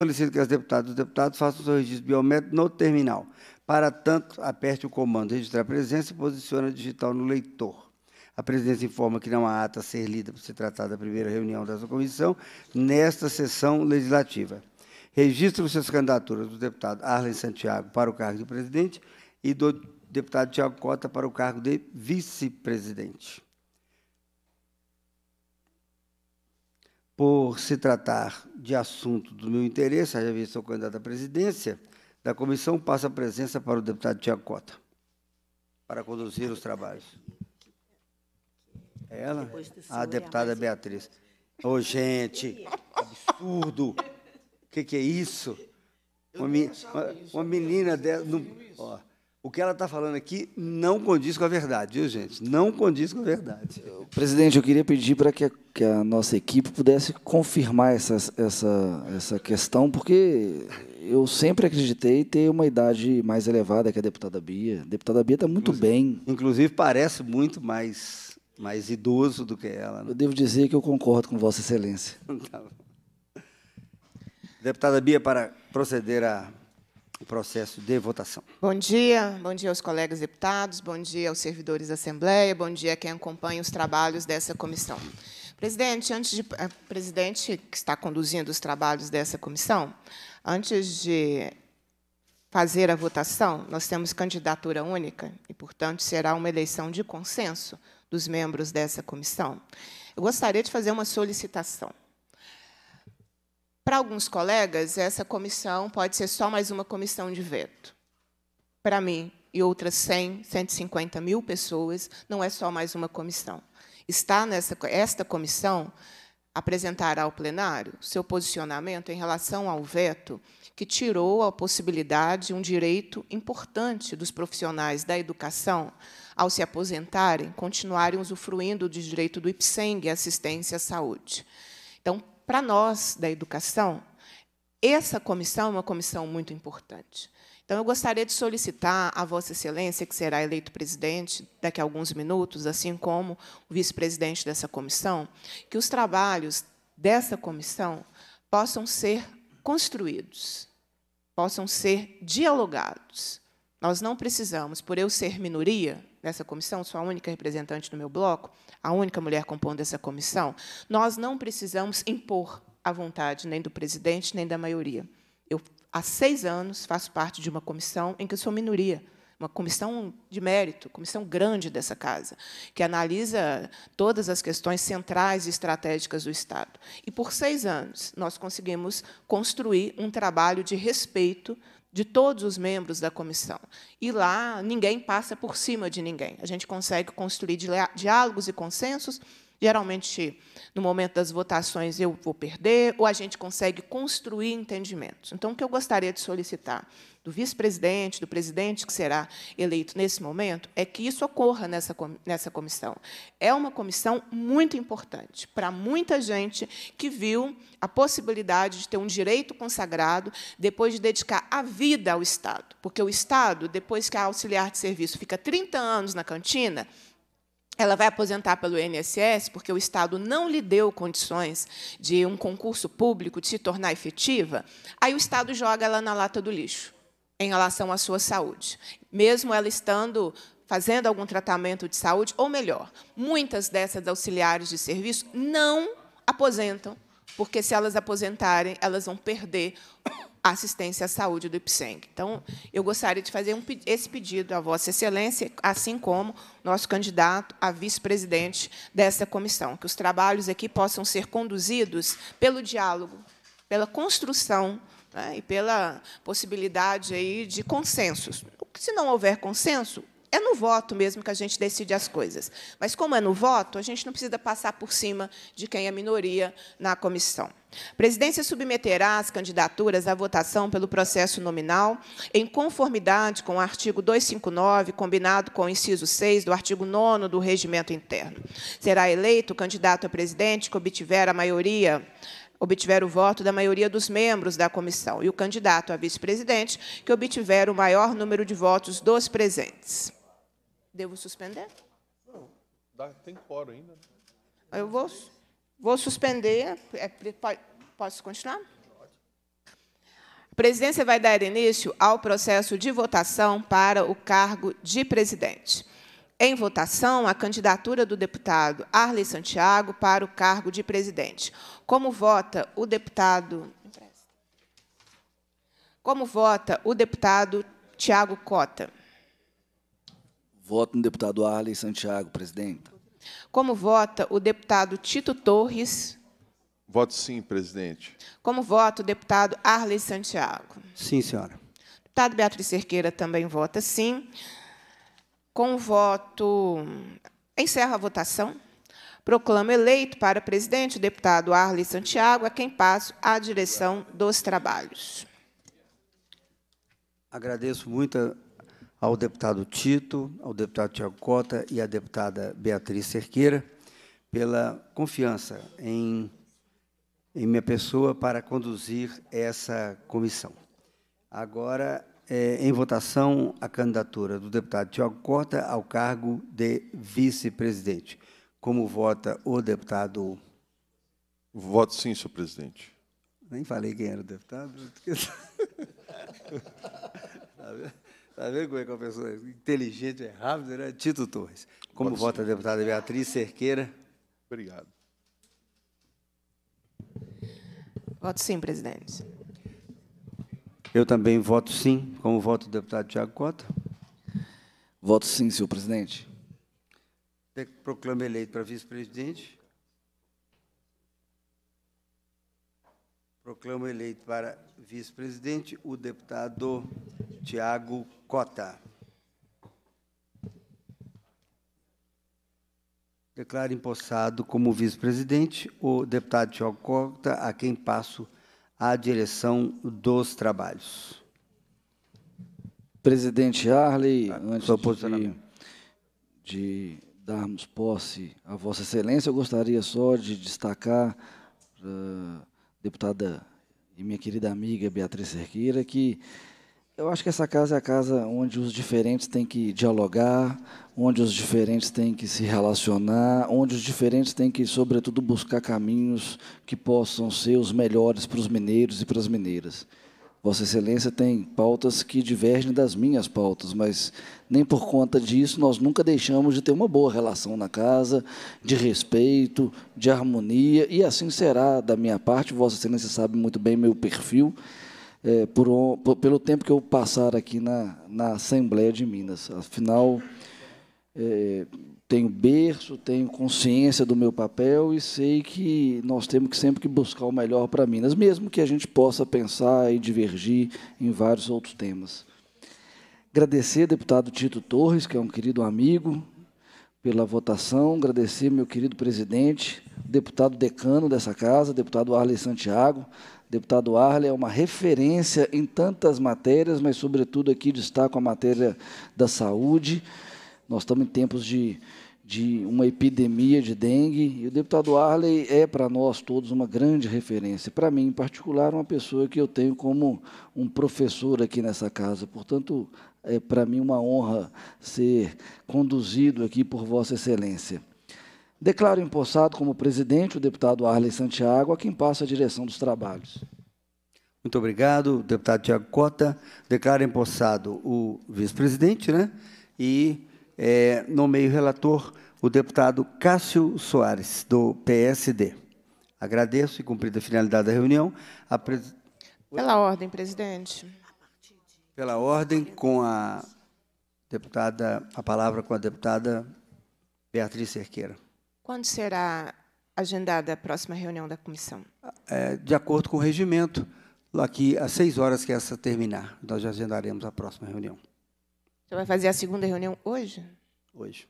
Solicito que as deputadas e os deputados façam o seu registro biométrico no terminal. Para tanto, aperte o comando registrar presença e posicione a digital no leitor. A presidência informa que não há ata a ser lida por se tratar da primeira reunião dessa comissão nesta sessão legislativa. Registro suas candidaturas do deputado Arlen Santiago para o cargo de presidente e do deputado Tiago Cota para o cargo de vice-presidente. por se tratar de assunto do meu interesse, já vi sou candidato à presidência da comissão, passo a presença para o deputado Tiago Cota, para conduzir os trabalhos. É ela? Ah, a deputada Beatriz. Ô, oh, gente, absurdo! O que, que, é isso? Uma, uma, uma menina dela. Não, o que ela está falando aqui não condiz com a verdade, viu, gente? Não condiz com a verdade. Presidente, eu queria pedir para que, que, a nossa equipe pudesse confirmar essa, essa, essa questão, porque eu sempre acreditei ter uma idade mais elevada que a deputada Bia. A deputada Bia está muito inclusive, bem. Inclusive, parece muito mais, mais idoso do que ela. Né? Eu devo dizer que eu concordo com Vossa Excelência. tá Deputada Bia, para proceder à o processo de votação. Bom dia, bom dia aos colegas deputados, bom dia aos servidores da Assembleia, bom dia a quem acompanha os trabalhos dessa comissão. Presidente, antes de eh, presidente que está conduzindo os trabalhos dessa comissão, antes de fazer a votação, nós temos candidatura única e, portanto, será uma eleição de consenso dos membros dessa comissão. Eu gostaria de fazer uma solicitação. Para alguns colegas, essa comissão pode ser só mais uma comissão de veto. Para mim e outras 100, 150 mil pessoas, não é só mais uma comissão. Está nessa esta comissão apresentará ao plenário seu posicionamento em relação ao veto que tirou a possibilidade um direito importante dos profissionais da educação ao se aposentarem continuarem usufruindo do direito do IPSENG, assistência à saúde. Então, para nós da educação, essa comissão é uma comissão muito importante. Então, eu gostaria de solicitar a Vossa Excelência, que será eleito presidente daqui a alguns minutos, assim como o vice-presidente dessa comissão, que os trabalhos dessa comissão possam ser construídos, possam ser dialogados, nós não precisamos, por eu ser minoria nessa comissão, sou a única representante do meu bloco, a única mulher compondo essa comissão, nós não precisamos impor a vontade nem do presidente nem da maioria. Eu, há seis anos, faço parte de uma comissão em que sou minoria uma comissão de mérito, comissão grande dessa casa, que analisa todas as questões centrais e estratégicas do Estado. E por seis anos nós conseguimos construir um trabalho de respeito de todos os membros da comissão. E lá ninguém passa por cima de ninguém. A gente consegue construir diálogos e consensos Geralmente, no momento das votações, eu vou perder, ou a gente consegue construir entendimentos. Então, o que eu gostaria de solicitar do vice-presidente, do presidente que será eleito nesse momento, é que isso ocorra nessa, nessa comissão. É uma comissão muito importante para muita gente que viu a possibilidade de ter um direito consagrado depois de dedicar a vida ao Estado. Porque o Estado, depois que a auxiliar de serviço fica 30 anos na cantina, ela vai aposentar pelo INSS porque o Estado não lhe deu condições de um concurso público de se tornar efetiva, aí o Estado joga ela na lata do lixo em relação à sua saúde, mesmo ela estando fazendo algum tratamento de saúde, ou melhor, muitas dessas auxiliares de serviço não aposentam, porque se elas aposentarem, elas vão perder assistência à saúde do IPSENG. Então, eu gostaria de fazer um, esse pedido à Vossa Excelência, assim como nosso candidato a vice-presidente dessa comissão, que os trabalhos aqui possam ser conduzidos pelo diálogo, pela construção né, e pela possibilidade aí de consensos. Se não houver consenso, é no voto mesmo que a gente decide as coisas. Mas, como é no voto, a gente não precisa passar por cima de quem é minoria na comissão. A presidência submeterá as candidaturas à votação pelo processo nominal, em conformidade com o artigo 259, combinado com o inciso 6 do artigo 9 do Regimento Interno. Será eleito o candidato a presidente que obtiver a maioria obtiver o voto da maioria dos membros da comissão e o candidato a vice-presidente que obtiver o maior número de votos dos presentes. Devo suspender? Não, dá, tem quórum ainda. Né? Eu vou, vou suspender. É, posso continuar? A presidência vai dar início ao processo de votação para o cargo de presidente. Em votação, a candidatura do deputado Arley Santiago para o cargo de presidente. Como vota o deputado. Como vota o deputado Tiago Cota? Voto no deputado Arley Santiago, presidenta. Como vota o deputado Tito Torres? Voto sim, presidente. Como vota o deputado Arley Santiago? Sim, senhora. Deputado Beatriz Cerqueira também vota sim. Com o voto. Encerro a votação. Proclamo eleito para presidente o deputado Arley Santiago, a quem passo a direção dos trabalhos. Agradeço muito a ao deputado Tito, ao deputado Tiago Cota e à deputada Beatriz Cerqueira pela confiança em, em minha pessoa para conduzir essa comissão. Agora, é, em votação, a candidatura do deputado Tiago Cota ao cargo de vice-presidente. Como vota o deputado? Voto sim, senhor presidente. Nem falei quem era o deputado. Tá Está vendo como é que é uma pessoa inteligente, é rápida, né? Tito Torres. Como Pode vota a deputada Beatriz Cerqueira? Obrigado. Voto sim, presidente. Eu também voto sim, como voto o deputado Tiago Cota. Voto sim, senhor presidente. Proclamo eleito para vice-presidente. Proclamo eleito para vice-presidente o deputado Tiago Cota. Declaro empossado como vice-presidente o deputado Tiago Cota, a quem passo a direção dos trabalhos. Presidente Arley, ah, antes de, de darmos posse a Vossa Excelência, eu gostaria só de destacar, a ah, deputada e minha querida amiga Beatriz Cerqueira, que eu acho que essa casa é a casa onde os diferentes têm que dialogar, onde os diferentes têm que se relacionar, onde os diferentes têm que, sobretudo, buscar caminhos que possam ser os melhores para os mineiros e para as mineiras. Vossa Excelência tem pautas que divergem das minhas pautas, mas nem por conta disso nós nunca deixamos de ter uma boa relação na casa, de respeito, de harmonia, e assim será da minha parte. Vossa Excelência sabe muito bem meu perfil é, por, por, pelo tempo que eu passar aqui na, na Assembleia de Minas. Afinal, é, tenho berço, tenho consciência do meu papel e sei que nós temos que sempre que buscar o melhor para Minas, mesmo que a gente possa pensar e divergir em vários outros temas. Agradecer ao deputado Tito Torres, que é um querido amigo, pela votação, agradecer meu querido presidente, deputado decano dessa casa, deputado Arley Santiago. Deputado Arley é uma referência em tantas matérias, mas, sobretudo, aqui destaco a matéria da saúde. Nós estamos em tempos de, de uma epidemia de dengue, e o deputado Arley é para nós todos uma grande referência. Para mim, em particular, uma pessoa que eu tenho como um professor aqui nessa casa. Portanto, é para mim uma honra ser conduzido aqui por Vossa Excelência. Declaro empossado como presidente o deputado Arley Santiago, a quem passa a direção dos trabalhos. Muito obrigado, deputado Tiago Cota. Declaro empossado o vice-presidente, né? E é, nomeio relator o deputado Cássio Soares, do PSD. Agradeço e cumprida a finalidade da reunião. A pres... Pela ordem, presidente pela ordem, com a deputada, a palavra com a deputada Beatriz Cerqueira. Quando será agendada a próxima reunião da comissão? É, de acordo com o regimento, aqui às seis horas que essa terminar, nós já agendaremos a próxima reunião. Você vai fazer a segunda reunião hoje? Hoje.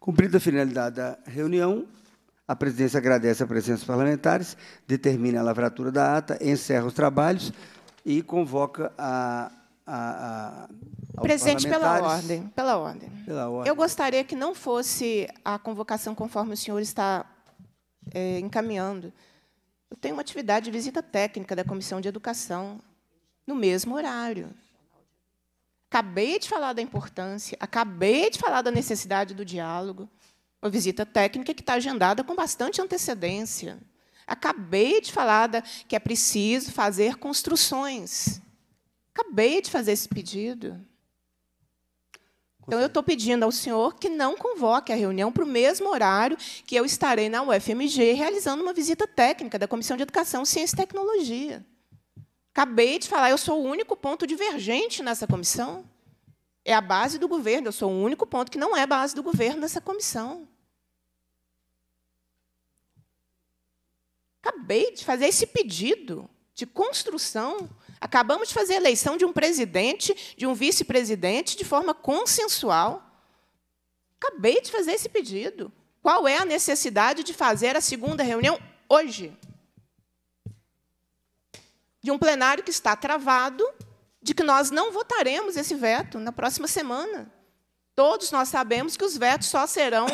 Cumprida a finalidade da reunião, a presidência agradece a presença dos parlamentares, determina a lavratura da ata, encerra os trabalhos e convoca a, a, a Presidente, pela ordem, pela ordem. Pela ordem. Eu gostaria que não fosse a convocação conforme o senhor está é, encaminhando. Eu tenho uma atividade de visita técnica da Comissão de Educação no mesmo horário. Acabei de falar da importância, acabei de falar da necessidade do diálogo uma visita técnica que está agendada com bastante antecedência. Acabei de falar da, que é preciso fazer construções. Acabei de fazer esse pedido. Então, eu estou pedindo ao senhor que não convoque a reunião para o mesmo horário que eu estarei na UFMG realizando uma visita técnica da Comissão de Educação, Ciência e Tecnologia. Acabei de falar, eu sou o único ponto divergente nessa comissão. É a base do governo. Eu sou o único ponto que não é base do governo nessa comissão. Acabei de fazer esse pedido de construção. Acabamos de fazer a eleição de um presidente, de um vice-presidente, de forma consensual. Acabei de fazer esse pedido. Qual é a necessidade de fazer a segunda reunião hoje? De um plenário que está travado de que nós não votaremos esse veto na próxima semana. Todos nós sabemos que os vetos só serão,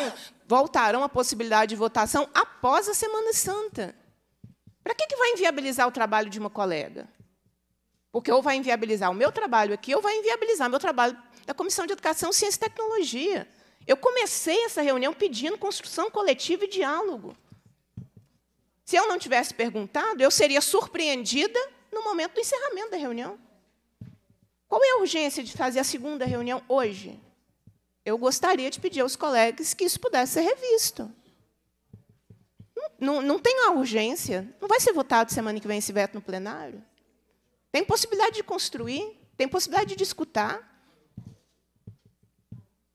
voltarão à possibilidade de votação após a Semana Santa. Para que, que vai inviabilizar o trabalho de uma colega? Porque ou vai inviabilizar o meu trabalho aqui, ou vai inviabilizar o meu trabalho da Comissão de Educação, Ciência e Tecnologia. Eu comecei essa reunião pedindo construção coletiva e diálogo. Se eu não tivesse perguntado, eu seria surpreendida no momento do encerramento da reunião. Qual é a urgência de fazer a segunda reunião hoje? Eu gostaria de pedir aos colegas que isso pudesse ser revisto. Não, não, não tem uma urgência. Não vai ser votado semana que vem esse veto no plenário. Tem possibilidade de construir, tem possibilidade de escutar.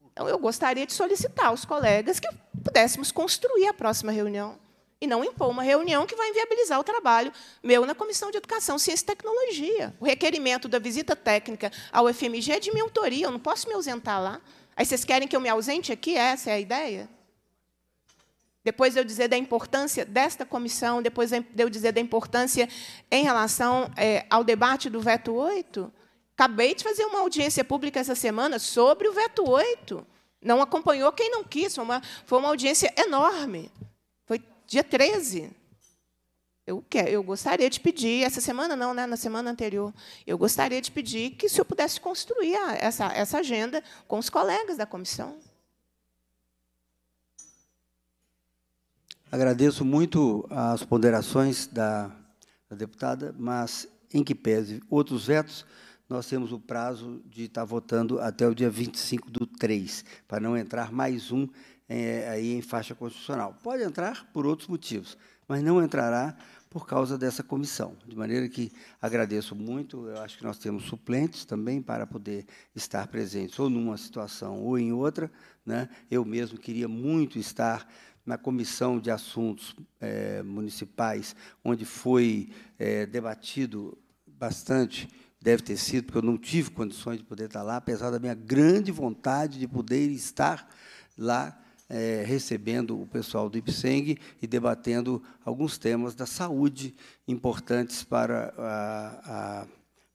Então, eu gostaria de solicitar aos colegas que pudéssemos construir a próxima reunião e não impor uma reunião que vai inviabilizar o trabalho meu na Comissão de Educação, Ciência e Tecnologia. O requerimento da visita técnica ao FMG é de minha autoria, eu não posso me ausentar lá. Aí vocês querem que eu me ausente aqui? Essa é a ideia? Depois eu dizer da importância desta comissão, depois eu dizer da importância em relação é, ao debate do veto 8. Acabei de fazer uma audiência pública essa semana sobre o veto 8. Não acompanhou quem não quis, foi uma, foi uma audiência enorme dia 13. Eu, quero, eu gostaria de pedir, essa semana não, né, na semana anterior, eu gostaria de pedir que o senhor pudesse construir a, essa, essa agenda com os colegas da comissão. Agradeço muito as ponderações da, da deputada, mas em que pese outros vetos, nós temos o prazo de estar votando até o dia 25 do 3, para não entrar mais um é, aí em faixa constitucional. Pode entrar por outros motivos, mas não entrará por causa dessa comissão. De maneira que agradeço muito, eu acho que nós temos suplentes também para poder estar presentes, ou numa situação ou em outra. Né? Eu mesmo queria muito estar na comissão de assuntos é, municipais, onde foi é, debatido bastante deve ter sido, porque eu não tive condições de poder estar lá, apesar da minha grande vontade de poder estar lá é, recebendo o pessoal do IPSENG e debatendo alguns temas da saúde importantes para a, a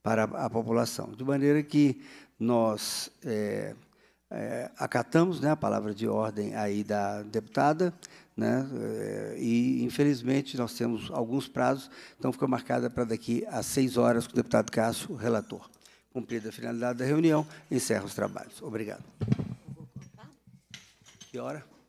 para a população. De maneira que nós é, é, acatamos né, a palavra de ordem aí da deputada, né, é, e infelizmente nós temos alguns prazos, então fica marcada para daqui às seis horas com o deputado Cássio, relator. Cumprida a finalidade da reunião, encerro os trabalhos. Obrigado hora?